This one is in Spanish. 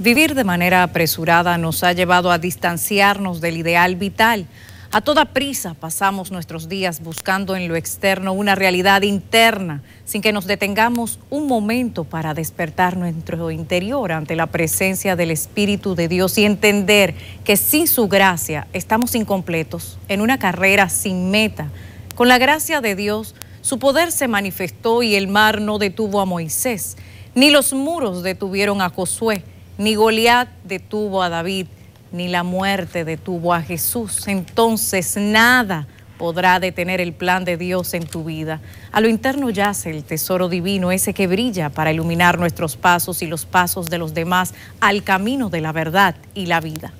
Vivir de manera apresurada nos ha llevado a distanciarnos del ideal vital. A toda prisa pasamos nuestros días buscando en lo externo una realidad interna, sin que nos detengamos un momento para despertar nuestro interior ante la presencia del Espíritu de Dios y entender que sin su gracia estamos incompletos, en una carrera sin meta. Con la gracia de Dios, su poder se manifestó y el mar no detuvo a Moisés, ni los muros detuvieron a Josué ni Goliat detuvo a David, ni la muerte detuvo a Jesús. Entonces nada podrá detener el plan de Dios en tu vida. A lo interno yace el tesoro divino, ese que brilla para iluminar nuestros pasos y los pasos de los demás al camino de la verdad y la vida.